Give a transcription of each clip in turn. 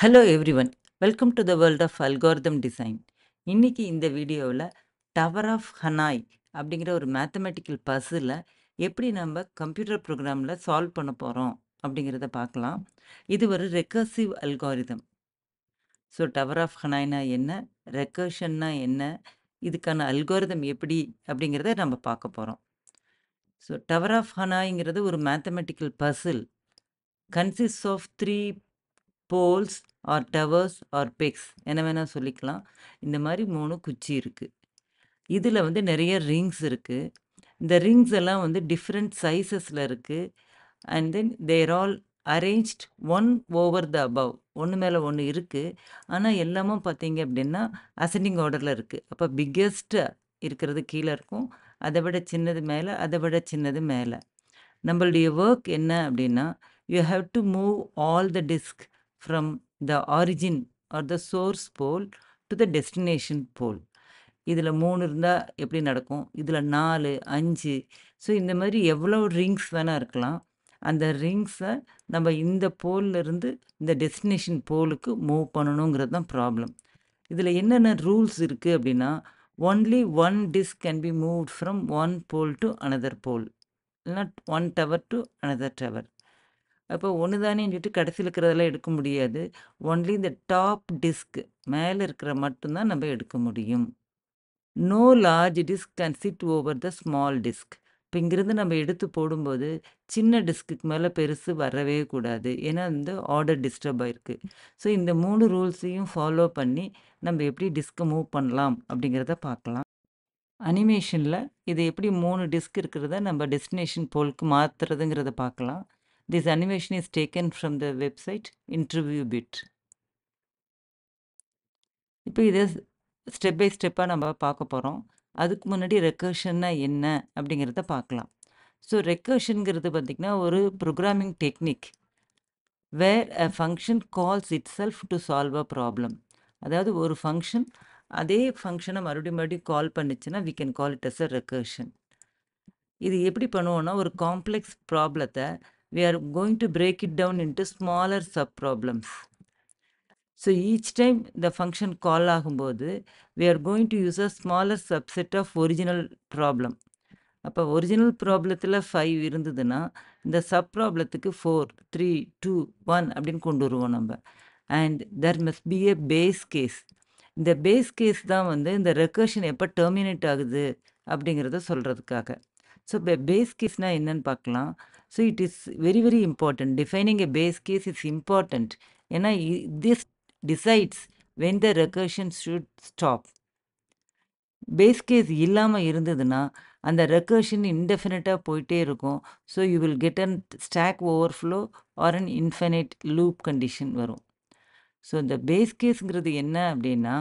Hello everyone welcome to the world of algorithm design இன்றைக்கி இந்த வீடியோவில் tower of Hanoi அப்படிங்கிற ஒரு மேத்தமெட்டிக்கல் பஸ்ஸில் எப்படி நம்ம கம்ப்யூட்டர் ப்ரோக்ராமில் சால்வ் பண்ண போகிறோம் அப்படிங்கிறத பார்க்கலாம் இது ஒரு recursive algorithm so tower of ஹனாய்னா என்ன ரெக்கர்ஷன்னா என்ன இதுக்கான அல்கோரிதம் எப்படி அப்படிங்கிறத நம்ம பார்க்க போகிறோம் ஸோ டவர் ஆஃப் ஹனாய்ங்கிறது ஒரு mathematical puzzle consist of three poles or towers or pegs என்ன வேணால் சொல்லிக்கலாம் இந்த மாதிரி மூணு குச்சி இருக்குது இதில் வந்து நிறைய ரிங்ஸ் இருக்குது இந்த ரிங்ஸ் எல்லாம் வந்து டிஃப்ரெண்ட் சைஸஸில் இருக்குது and then they're all arranged one over the above ஒன்று மேலே ஒன்று இருக்குது ஆனால் எல்லாமும் பார்த்தீங்க அப்படின்னா அசெண்டிங் ஆர்டரில் இருக்குது அப்போ பிக்கெஸ்ட்டு இருக்கிறது கீழே இருக்கும் அதை விட சின்னது மேலே அதை விட சின்னது மேலே நம்மளுடைய ஒர்க் என்ன அப்படின்னா you have to move all the disk from the origin or the source pole to the destination pole இதில் மூணு இருந்தால் எப்படி நடக்கும் இதில் நாலு அஞ்சு ஸோ இந்த மாதிரி எவ்வளோ ரிங்ஸ் வேணால் இருக்கலாம் அந்த ரிங்ஸை நம்ம இந்த போல்லேருந்து இந்த டெஸ்டினேஷன் போலுக்கு மூவ் பண்ணணுங்கிறது தான் ப்ராப்ளம் இதில் என்னென்ன ரூல்ஸ் இருக்குது அப்படின்னா only one disk can be moved from one pole to another pole இல்லைனா one tower to another tower அப்போ ஒன்று தானேன்னு சொல்லிட்டு கடைசியில் இருக்கிறதெல்லாம் எடுக்க முடியாது ஒன்லி இந்த டாப் டிஸ்க் மேலே இருக்கிற மட்டும்தான் நம்ம எடுக்க முடியும் no large disk can sit over the small disk இப்போ இங்கிருந்து நம்ம எடுத்து போடும்போது சின்ன டிஸ்க்கு மேலே பெருசு வரவே கூடாது ஏன்னா வந்து ஆர்டர் டிஸ்டர்ப் ஆகிருக்கு ஸோ இந்த மூணு ரூல்ஸையும் ஃபாலோ பண்ணி நம்ம எப்படி டிஸ்க்கை மூவ் பண்ணலாம் அப்படிங்கிறத பார்க்கலாம் அனிமேஷனில் இது எப்படி மூணு டிஸ்க் இருக்கிறத நம்ம டெஸ்டினேஷன் போலுக்கு மாற்றுறதுங்கிறத பார்க்கலாம் This animation is taken from the website interview bit. இப்போ இதை ஸ்டெப் பை ஸ்டெப்பாக நம்ம பார்க்க போகிறோம் அதுக்கு முன்னாடி ரெக்கர்ஷன்னா என்ன அப்படிங்கிறத பார்க்கலாம் ஸோ ரெக்கர்ஷனுங்கிறது பார்த்திங்கன்னா ஒரு programming technique where a function calls itself to solve a problem அதாவது ஒரு ஃபங்க்ஷன் அதே ஃபங்க்ஷனை மறுபடியும் மறுபடியும் கால் பண்ணிச்சுன்னா we can call it as a recursion இது எப்படி பண்ணுவோன்னா ஒரு காம்ப்ளெக்ஸ் ப்ராப்ளத்தை we are going to break it down into smaller sub-problems. So each time the function call ஆகும்போது we are going to use a smaller subset of original problem. அப்போ original 5 five இருந்ததுன்னா இந்த sub ப்ராப்ளத்துக்கு 4, 3, 2, 1 அப்படின்னு கொண்டு வருவோம் நம்ம and there must be a base case இந்த base case தான் வந்து இந்த ரெக்கர்ஷன் எப்போ டெர்மினேட் ஆகுது அப்படிங்கிறத சொல்கிறதுக்காக ஸோ பேஸ் கேஸ்னால் என்னென்னு பார்க்கலாம் so it is very very important defining a base case is important ஏன்னா this decides when the recursion should stop base case இல்லாமல் இருந்ததுன்னா அந்த ரெக்கர்ஷன் இன்டெஃபினட்டாக போயிட்டே இருக்கும் so you will get an stack overflow or an infinite loop condition வரும் ஸோ இந்த பேஸ் கேஸுங்கிறது என்ன அப்படின்னா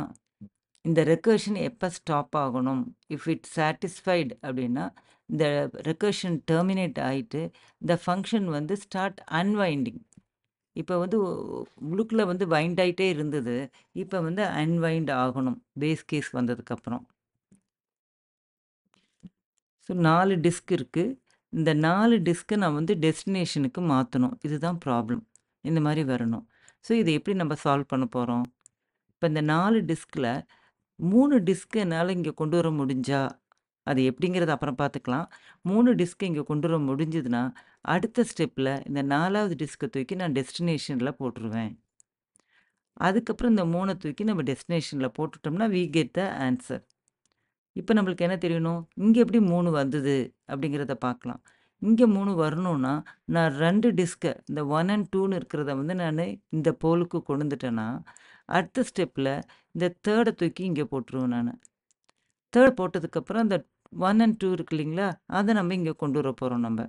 இந்த ரெக்கர்ஷன் எப்போ ஸ்டாப் ஆகணும் இஃப் இட் சாட்டிஸ்ஃபைடு அப்படின்னா இந்த ரெக்கர்ஷன் டெர்மினேட் ஆகிட்டு இந்த ஃபங்க்ஷன் வந்து ஸ்டார்ட் அன்வைண்டிங் இப்போ வந்து முழுக்கில் வந்து வைண்ட் ஆகிட்டே இருந்தது இப்போ வந்து அன்வைண்ட் ஆகணும் பேஸ் கேஸ் வந்ததுக்கப்புறம் ஸோ நாலு டிஸ்க் இருக்குது இந்த நாலு டிஸ்க்கை நான் வந்து டெஸ்டினேஷனுக்கு மாற்றணும் இதுதான் ப்ராப்ளம் இந்த மாதிரி வரணும் ஸோ இதை எப்படி நம்ம சால்வ் பண்ண போகிறோம் இப்போ இந்த நாலு டிஸ்கில் மூணு டிஸ்க்கு என்னால் இங்கே கொண்டு வர முடிஞ்சா அது எப்படிங்கிறது அப்புறம் பார்த்துக்கலாம் மூணு டிஸ்க் இங்கே கொண்டு வர முடிஞ்சதுன்னா அடுத்த ஸ்டெப்பில் இந்த நாலாவது டிஸ்க்கை தூக்கி நான் டெஸ்டினேஷனில் போட்டுருவேன் அதுக்கப்புறம் இந்த மூணை தூக்கி நம்ம டெஸ்டினேஷனில் போட்டுட்டோம்னா வி கெட் த ஆன்சர் இப்போ நம்மளுக்கு என்ன தெரியணும் இங்கே எப்படி மூணு வந்தது அப்படிங்கிறத பார்க்கலாம் இங்கே மூணு வரணும்னா நான் ரெண்டு டிஸ்கை இந்த ஒன் அண்ட் டூன்னு இருக்கிறத வந்து நான் இந்த போலுக்கு கொண்டுட்டேன்னா அடுத்த ஸ்டெப்பில் இந்த தேர்டை தூக்கி இங்கே போட்டுருவேன் நான் தேர்ட் போட்டதுக்கப்புறம் அந்த ஒன் அண்ட் டூ இருக்கு இல்லைங்களா அதை நம்ம இங்கே கொண்டு வர போகிறோம் நம்ம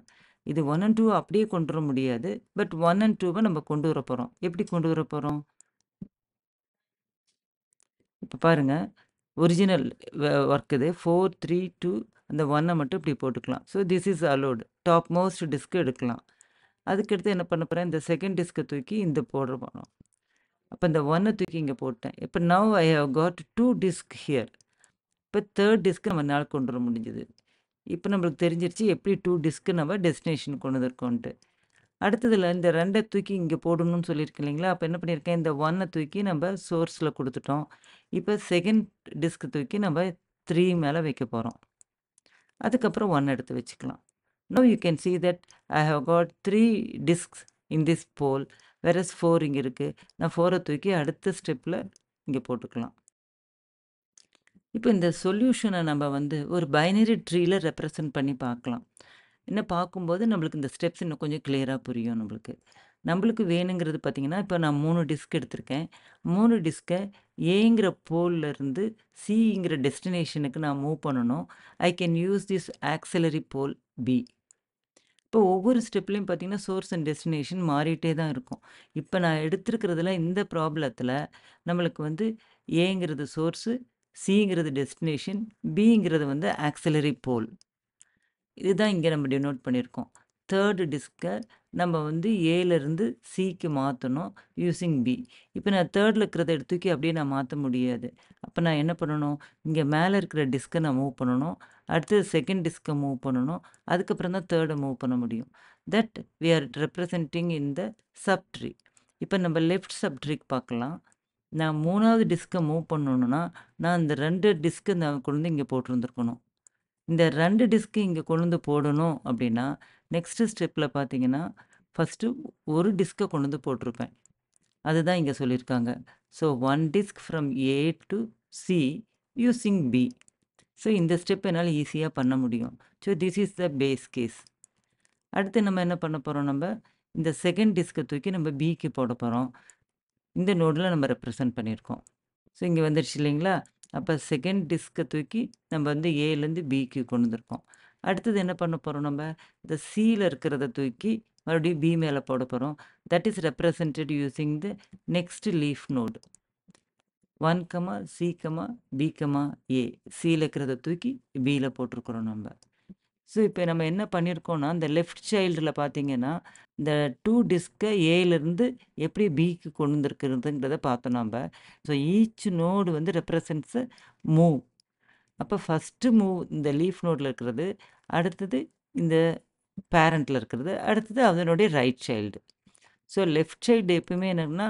இது ஒன் அண்ட் டூ அப்படியே கொண்டு வர முடியாது பட் ஒன் அண்ட் டூவை நம்ம கொண்டு வர போகிறோம் எப்படி கொண்டு வர போகிறோம் இப்போ பாருங்கள் ஒரிஜினல் ஒர்க் இது ஃபோர் த்ரீ டூ அந்த ஒன்னை மட்டும் இப்படி போட்டுக்கலாம் so this is allowed top most disk எடுக்கலாம் அதுக்கடுத்து என்ன பண்ண போகிறேன் இந்த செகண்ட் டிஸ்க்கை தூக்கி இந்த போடுற போனோம் அப்போ இந்த ஒன்னை தூக்கி இங்கே போட்டேன் இப்போ now I have got two disk here இப்போ தேர்ட் டிஸ்க்கு நம்ம நாள் கொண்டு வர முடிஞ்சது இப்போ நம்மளுக்கு தெரிஞ்சிருச்சு எப்படி டூ டிஸ்க்கு நம்ம டெஸ்டினேஷன் கொண்டு வந்திருக்கோன்ட்டு அடுத்ததில் இந்த ரெண்டை தூக்கி இங்கே போடணும்னு சொல்லியிருக்கேன் இல்லைங்களா அப்போ என்ன பண்ணியிருக்கேன் இந்த ஒன்னை தூக்கி நம்ம சோர்ஸில் கொடுத்துட்டோம் இப்போ செகண்ட் டிஸ்க் தூக்கி நம்ம த்ரீ மேலே வைக்க போகிறோம் அதுக்கப்புறம் ஒன் எடுத்து வச்சுக்கலாம் now you can see that I have got three disks in this pole whereas four இங்கே இருக்குது நான் ஃபோரை தூக்கி அடுத்த ஸ்டெப்பில் இங்கே போட்டுக்கலாம் இப்போ இந்த சொல்யூஷனை நம்ம வந்து ஒரு பைனரி ட்ரீல ரெப்ரசன்ட் பண்ணி பார்க்கலாம் என்ன பார்க்கும்போது நம்மளுக்கு இந்த ஸ்டெப்ஸ் இன்னும் கொஞ்சம் கிளியராக புரியும் நம்மளுக்கு நம்மளுக்கு வேணுங்கிறது பார்த்திங்கன்னா இப்போ நான் மூணு டிஸ்க் எடுத்திருக்கேன் மூணு டிஸ்கை ஏங்கிற போல்லேருந்து சிங்கிற டெஸ்டினேஷனுக்கு நான் மூவ் பண்ணணும் I can use this auxiliary pole B இப்போ ஒவ்வொரு ஸ்டெப்லேயும் பார்த்திங்கன்னா சோர்ஸ் அண்ட் டெஸ்டினேஷன் மாறிட்டே தான் இருக்கும் இப்போ நான் எடுத்துருக்கிறதுல இந்த ப்ராப்ளத்தில் நம்மளுக்கு வந்து ஏங்கிறது சோர்ஸு சிங்கிறது டெஸ்டினேஷன் பிங்கிறது வந்து ஆக்சிலரி போல் இதுதான் இங்கே நம்ம டினோட் பண்ணியிருக்கோம் தேர்டு டிஸ்கை நம்ம வந்து ஏலேருந்து சிக்கு மாற்றணும் யூஸிங் பி இப்போ நான் தேர்டில் இருக்கிறத எடுத்துக்கி அப்படியே நான் மாற்ற முடியாது அப்போ நான் என்ன பண்ணணும் இங்கே மேலே இருக்கிற டிஸ்க்கை நான் மூவ் பண்ணணும் அடுத்தது செகண்ட் டிஸ்க்கை மூவ் பண்ணணும் அதுக்கப்புறம் தான் தேர்டை மூவ் பண்ண முடியும் that we are representing in the subtree இப்போ நம்ம லெஃப்ட் சப்ட்ரிக்கு பார்க்கலாம் நான் மூணாவது டிஸ்க்கை மூவ் பண்ணணுன்னா நான் இந்த ரெண்டு டிஸ்க்கு நான் கொண்டு வந்து இங்கே போட்டிருந்துருக்கணும். இந்த ரெண்டு டிஸ்க்கு இங்கே கொண்டு வந்து போடணும் அப்படின்னா, நெக்ஸ்ட்டு ஸ்டெப்பில் பார்த்தீங்கன்னா, ஃபஸ்ட்டு ஒரு டிஸ்க்கை கொண்டு வந்து போட்டிருப்பேன். அதுதான் இங்கே சொல்லியிருக்காங்க. So, one disk from A to C using B. So, இந்த ஸ்டெப் என்னால் ஈஸியாக பண்ண முடியும். So, this is the base case. அடுத்து நம்ம என்ன பண்ண போகிறோம் நம்ம இந்த செகண்ட் டிஸ்க்கை தூக்கி நம்ம பிக்கு போட போகிறோம் இந்த நோடில் நம்ம ரெப்ரசன்ட் பண்ணியிருக்கோம் ஸோ இங்கே வந்துடுச்சு இல்லைங்களா அப்போ செகண்ட் டிஸ்கை தூக்கி நம்ம வந்து ஏலேருந்து பிக்கு கொண்டு வந்திருக்கோம் அடுத்தது என்ன பண்ண போகிறோம் நம்ம இந்த சியில் இருக்கிறத தூக்கி மறுபடியும் பி மேலே போட போகிறோம் that is represented using the next leaf node one comma C comma B comma A சியில் இருக்கிறத தூக்கி பியில் போட்டிருக்குறோம் நம்ம ஸோ இப்போ நம்ம என்ன பண்ணியிருக்கோம்னா இந்த லெஃப்ட் சைல்டில் பார்த்தீங்கன்னா இந்த டூ டிஸ்கை ஏலேருந்து எப்படி பிக்கு கொண்டு வந்துருக்குறதுங்கிறத பார்த்தோம் நம்ம ஸோ ஈச் நோடு வந்து ரெப்ரசன்ஸு மூவ் அப்போ ஃபஸ்ட்டு மூவ் இந்த லீஃப் நோடில் இருக்கிறது அடுத்தது இந்த பேரண்ட்டில் இருக்கிறது அடுத்தது அதனுடைய right child so left child எப்பயுமே என்னென்னா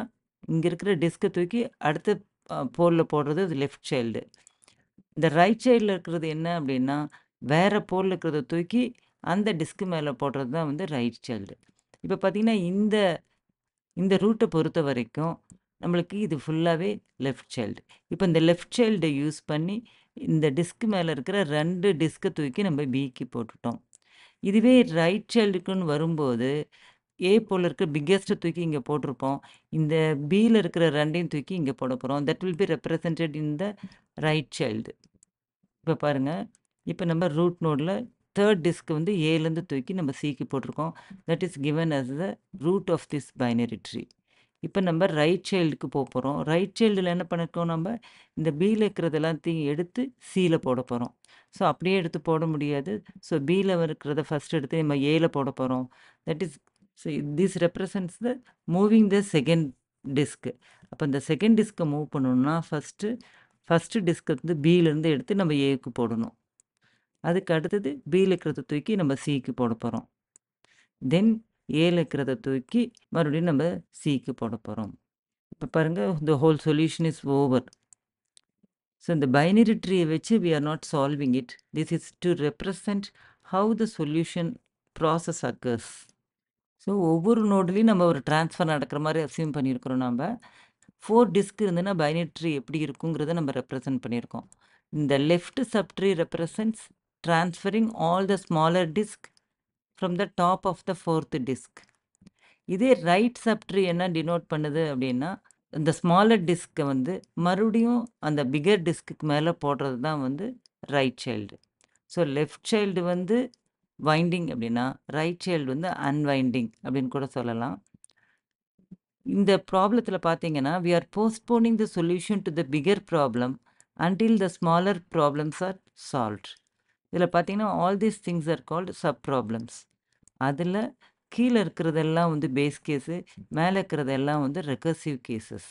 இங்கே இருக்கிற டிஸ்கை தூக்கி அடுத்த போலில் போடுறது லெஃப்ட் சைல்டு இந்த ரைட் சைடில் இருக்கிறது என்ன அப்படின்னா வேறு பொருள் இருக்கிறத தூக்கி அந்த டிஸ்க்கு மேலே போடுறது தான் வந்து ரைட் சைல்டு இப்போ பார்த்திங்கன்னா இந்த இந்த ரூட்டை பொறுத்த வரைக்கும் நம்மளுக்கு இது ஃபுல்லாகவே லெஃப்ட் சைல்டு இப்போ இந்த லெஃப்ட் சைல்டை யூஸ் பண்ணி இந்த டிஸ்க் மேலே இருக்கிற ரெண்டு டிஸ்க்கை தூக்கி நம்ம பிக்கு போட்டுட்டோம் இதுவே ரைட் சைல்டுக்குன்னு வரும்போது ஏ போல் இருக்கிற பிக்கெஸ்ட்டை தூக்கி இங்கே போட்டிருப்போம் இந்த பியில் இருக்கிற ரெண்டையும் தூக்கி இங்கே போட போகிறோம் that will be represented in the right child இப்போ பாருங்கள் இப்போ நம்ம ரூட் நோடில் தேர்ட் டிஸ்க் வந்து ஏலேருந்து தூக்கி நம்ம சிக்கு போட்டிருக்கோம் that is given as the root of this binary tree இப்போ நம்ம ரைட் சைல்டுக்கு போக போகிறோம் ரைட் சைல்டில் என்ன பண்ணிருக்கோம் நம்ம இந்த பீல இருக்கிறது எல்லாத்தையும் எடுத்து சீல போட போகிறோம் ஸோ அப்படியே எடுத்து போட முடியாது ஸோ பீல இருக்கிறத ஃபஸ்ட் எடுத்து நம்ம ஏல போட போகிறோம் that is so this represents the moving the second disk அப்போ இந்த செகண்ட் டிஸ்க்கை மூவ் பண்ணணும்னா ஃபஸ்ட்டு ஃபஸ்ட்டு டிஸ்க்கு வந்து பியிலேருந்து எடுத்து நம்ம ஏக்கு போடணும் அதுக்கு அடுத்தது பியில் இருக்கிறத தூக்கி நம்ம சிக்கு போட போகிறோம் தென் ஏல இருக்கிறத தூக்கி மறுபடியும் நம்ம சிக்கு போட போகிறோம் இப்போ பாருங்கள் the whole solution is over so இந்த பைனரி ட்ரீயை வச்சு we are not solving it this is to represent how the solution process occurs so ஒவ்வொரு நோட்லேயும் நம்ம ஒரு டிரான்ஸ்ஃபர் நடக்கிற மாதிரி அசியூம் பண்ணியிருக்கிறோம் நம்ம ஃபோர் டிஸ்க் இருந்ததுன்னா பைனரி ட்ரீ எப்படி இருக்குங்கிறத நம்ம ரெப்ரசன்ட் பண்ணியிருக்கோம் இந்த left subtree represents transferring all the smaller disk from the top of the fourth disk. இதே ரைட் சப்ட்ரி என்ன டினோட் பண்ணுது அப்படின்னா இந்த ஸ்மாலர் டிஸ்க்கை வந்து மறுபடியும் அந்த பிகர் டிஸ்க்கு மேலே போடுறது தான் வந்து right child so left child வந்து வைண்டிங் அப்படின்னா ரைட் சைல்டு வந்து அன்வைண்டிங் அப்படின்னு கூட சொல்லலாம் இந்த ப்ராப்ளத்தில் பார்த்தீங்கன்னா we are postponing the solution to the bigger problem until the smaller problems are solved இதில் பார்த்தீங்கன்னா all these things are called sub problems அதில் கீழே இருக்கிறதெல்லாம் வந்து பேஸ் கேஸு மேலே இருக்கிறதெல்லாம் வந்து ரெக்கர்சிவ் கேஸஸ்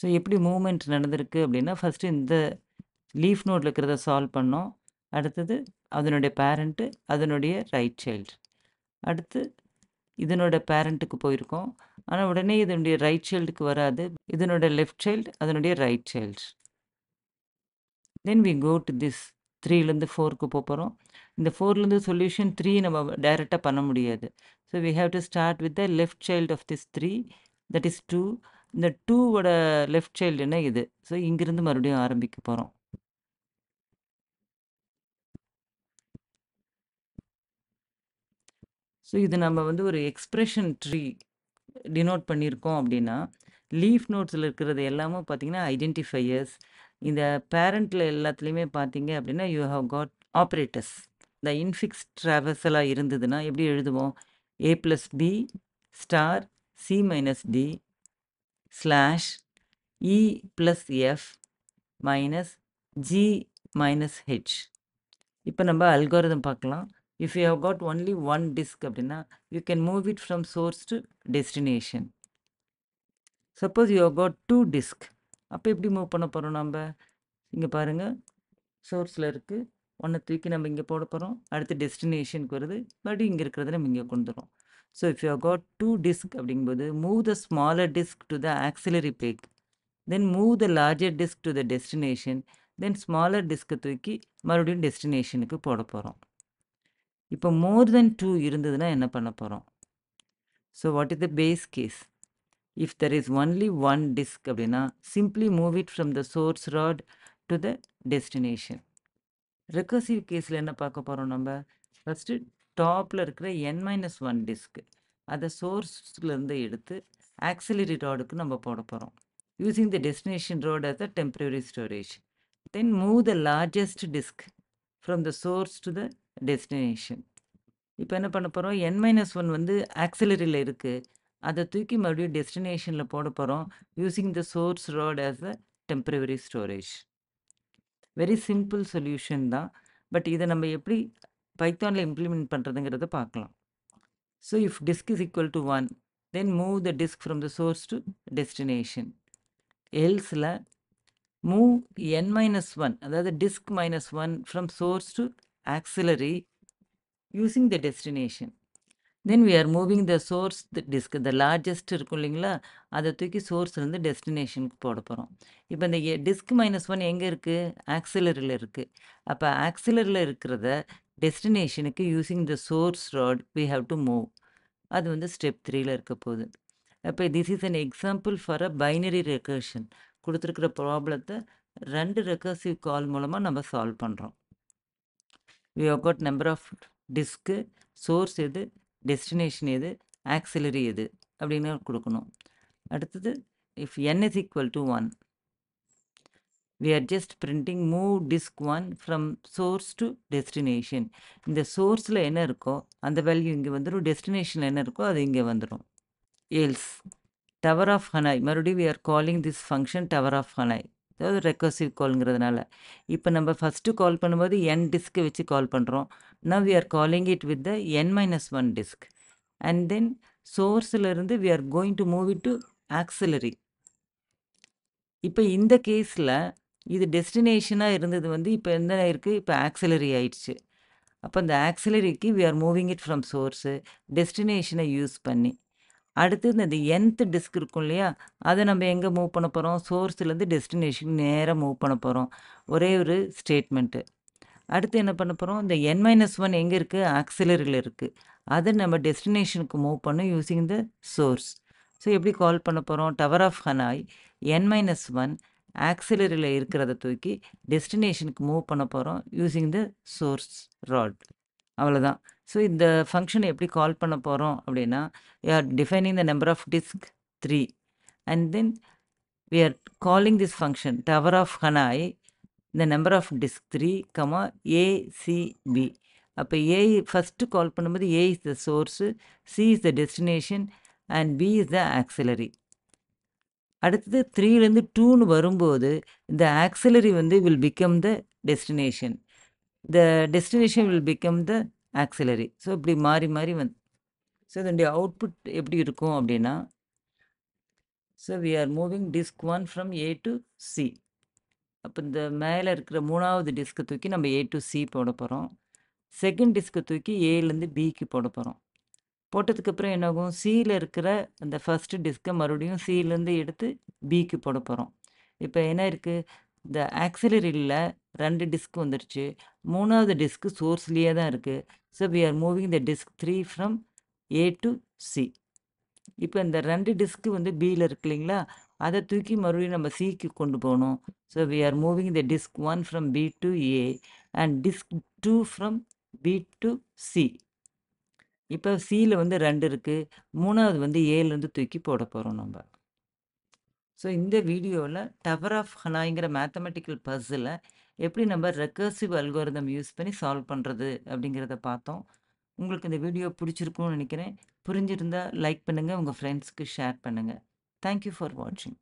ஸோ எப்படி மூமெண்ட் நடந்திருக்கு அப்படின்னா ஃபஸ்ட்டு இந்த லீஃப் நோட்டில் இருக்கிறத சால்வ் பண்ணோம் அடுத்தது அதனுடைய பேரண்ட்டு அதனுடைய ரைட் சைல்டு அடுத்து இதனோட பேரண்ட்டுக்கு போயிருக்கோம் ஆனால் உடனே இதனுடைய ரைட் சைல்டுக்கு வராது இதனோட லெஃப்ட் சைல்டு அதனுடைய right child then we go to this த்ரீலேருந்து ஃபோருக்கு போக போகிறோம் இந்த ஃபோர்லேருந்து சொல்யூஷன் த்ரீ நம்ம டைரெக்டாக பண்ண முடியாது so we have to start with the left child of this three that is two இந்த டூவோட லெஃப்ட் சைல்டுன்னா இது ஸோ இங்கிருந்து மறுபடியும் ஆரம்பிக்க போகிறோம் ஸோ இது நம்ம வந்து ஒரு எக்ஸ்ப்ரெஷன் ட்ரீ டினோட் பண்ணியிருக்கோம் அப்படின்னா லீஃப் நோட்ஸில் இருக்கிறது எல்லாமே பார்த்திங்கன்னா ஐடென்டிஃபையர்ஸ் இந்த பேரண்டில் எல்லாத்துலேயுமே பார்த்தீங்க அப்படின்னா யூ ஹவ் காட் ஆப்ரேட்டர்ஸ் இந்த இன்ஃபிக்ஸ் ட்ராவல்ஸெல்லாம் இருந்ததுன்னா எப்படி எழுதுவோம் A plus B star C minus D slash E plus F minus G minus H இப்போ நம்ம அல்காரதம் பார்க்கலாம் if you have got only one disk அப்படின்னா you can move it from source to destination suppose you have got two disk அப்போ எப்படி move பண்ண போகிறோம் நம்ம இங்கே பாருங்கள் சோர்ஸில் இருக்குது ஒன்றை தூக்கி நம்ம இங்கே போட போகிறோம் அடுத்து டெஸ்டினேஷனுக்கு வருது மறுபடியும் இங்கே இருக்கிறத நம்ம இங்கே கொண்டு வரோம் so if you got two disk அப்படிங்கும்போது move the smaller disk to the auxiliary peg then move the larger disk to the destination then smaller டிஸ்க்கை தூக்கி மறுபடியும் டெஸ்டினேஷனுக்கு போட போகிறோம் இப்போ மோர் தென் டூ இருந்ததுன்னா என்ன பண்ண போகிறோம் so what is the base case if there is only one disk அப்படின்னா simply move it from the source rod to the destination recursive கேஸில் என்ன பார்க்க போகிறோம் நம்ம ஃபஸ்ட்டு டாப்பில் இருக்கிற என் மைனஸ் ஒன் டிஸ்க்கு அதை சோர்ஸ்லேருந்து எடுத்து ஆக்சிலரி ராடுக்கு நம்ம போட போகிறோம் using the destination rod as a temporary storage then move the largest disk from the source to the destination இப்போ என்ன பண்ண போகிறோம் என் மைனஸ் ஒன் வந்து ஆக்சிலரியில் இருக்குது அதை தூக்கி மறுபடியும் டெஸ்டினேஷனில் போட போகிறோம் using the source rod as a temporary storage very simple solution தான் பட் இதை நம்ம எப்படி பைத்தானில் இம்ப்ளிமெண்ட் பண்ணுறதுங்கிறத பார்க்கலாம் so if disk is equal to one then move the disk from the source to destination எல்ஸில் மூவ் என் மைனஸ் ஒன் அதாவது disk minus one from source to auxiliary using the destination then we are moving the source disk the largest இருக்கும் இல்லைங்களா அதை தூக்கி சோர்ஸ்லேருந்து டெஸ்டினேஷனுக்கு போட போகிறோம் இப்போ இந்த டிஸ்க் மைனஸ் ஒன் எங்கே இருக்குது ஆக்சிலரில் இருக்குது அப்போ ஆக்சிலரில் இருக்கிறத டெஸ்டினேஷனுக்கு using the source rod we have to move அது வந்து ஸ்டெப் த்ரீயில் இருக்க போகுது அப்போ this is an example for a binary recursion கொடுத்துருக்குற ப்ராப்ளத்தை ரெண்டு ரெக்கர்சிவ் கால் மூலமாக நம்ம சால்வ் பண்ணுறோம் we have got number of disk source எது டெஸ்டினேஷன் எது ஆக்சிலரி எது அப்படின்னு கொடுக்கணும் அடுத்தது if N is equal to one we are just printing move disk one from source to destination இந்த சோர்ஸில் என்ன இருக்கோ அந்த வேல்யூ இங்கே வந்துடும் டெஸ்டினேஷன் என்ன இருக்கோ அது இங்கே வந்துடும் எல்ஸ் டவர் ஆஃப் ஹனாய் மறுபடியும் we are calling this function tower of Hanoi அதாவது ரெக்கர்சிவ் கால்ங்கிறதுனால இப்போ நம்ம ஃபஸ்ட்டு கால் பண்ணும்போது என் டிஸ்க்கு வச்சு கால் பண்ணுறோம் now we are calling it with the N minus one disk and then சோர்ஸிலிருந்து we are going to move it to auxiliary இப்போ இந்த கேஸில் இது டெஸ்டினேஷனாக இருந்தது வந்து இப்போ என்ன இருக்குது இப்போ ஆக்சிலரி ஆயிடுச்சு அப்போ அந்த ஆக்சிலரிக்கு we are moving it from source டெஸ்டினேஷனை யூஸ் பண்ணி அடுத்தது இந்த என்த் டிஸ்க் இருக்கும் இல்லையா அதை நம்ம எங்கே மூவ் பண்ண போகிறோம் சோர்ஸ்லேருந்து டெஸ்டினேஷன் நேராக மூவ் பண்ண போகிறோம் ஒரே ஒரு ஸ்டேட்மெண்ட்டு அடுத்து என்ன பண்ண போகிறோம் இந்த என் மைனஸ் ஒன் எங்கே இருக்குது ஆக்சிலரியில் இருக்குது அதை நம்ம டெஸ்டினேஷனுக்கு மூவ் பண்ணோம் யூஸிங் த சோர்ஸ் ஸோ எப்படி கால் பண்ண போகிறோம் tower of Hanoi N minus one ஆக்சிலரியில் இருக்கிறத தூக்கி டெஸ்டினேஷனுக்கு மூவ் பண்ண போகிறோம் யூஸிங் த சோர்ஸ் ராட் அவ்வளோதான் ஸோ இந்த ஃபங்க்ஷன் எப்படி கால் பண்ண போகிறோம் அப்படின்னா we are defining the number of disk three and then we are calling this function tower of Hanoi இந்த number of disk three comma ACB அப்போ A first கால் பண்ணும்போது A is the source C is the destination and B is the auxiliary அடுத்தது த்ரீலேருந்து டூன்னு வரும்போது இந்த auxiliary வந்து will become the destination the destination will become the auxiliary so இப்படி மாறி மாறி வந் ஸோ இதனுடைய அவுட்புட் எப்படி இருக்கும் அப்படின்னா so we are moving disk one from A to C அப்போ இந்த மேலே இருக்கிற மூணாவது டிஸ்க்கு தூக்கி நம்ம ஏ டு சி போட போகிறோம் செகண்ட் டிஸ்க்கு தூக்கி ஏலேருந்து பிக்கு போட போகிறோம் போட்டதுக்கப்புறம் என்னாகும் சியில் இருக்கிற அந்த ஃபஸ்ட்டு டிஸ்க்கை மறுபடியும் சியிலேருந்து எடுத்து பிக்கு போட போகிறோம் இப்போ என்ன இருக்குது இந்த ஆக்சிலரியில் ரெண்டு டிஸ்க் வந்துருச்சு மூணாவது டிஸ்க்கு சோர்ஸ்லேயே தான் இருக்குது so we are moving the disk three from A to C இப்போ இந்த ரெண்டு டிஸ்க்கு வந்து பியில் இருக்கு இல்லைங்களா அதை தூக்கி மறுபடியும் நம்ம சிக்கு கொண்டு போகணும் so we are moving the disk one from B to A and disk two from B to C இப்போ சியில் வந்து ரெண்டு இருக்குது மூணாவது வந்து ஏலேருந்து தூக்கி போட போகிறோம் நம்ம ஸோ இந்த வீடியோவில் டவர் ஆஃப் ஹனாய்ங்கிற மேத்தமெட்டிக்கல் பர்ஸில் எப்படி நம்ம ரெக்கர்சிவ் அல்கோரிதம் யூஸ் பண்ணி சால்வ் பண்ணுறது அப்படிங்கிறத பார்த்தோம் உங்களுக்கு இந்த வீடியோ பிடிச்சிருக்கும்னு நினைக்கிறேன் புரிஞ்சிருந்தால் லைக் பண்ணுங்கள் உங்கள் ஃப்ரெண்ட்ஸ்க்கு ஷேர் பண்ணுங்கள் தேங்க்யூ ஃபார் வாட்சிங்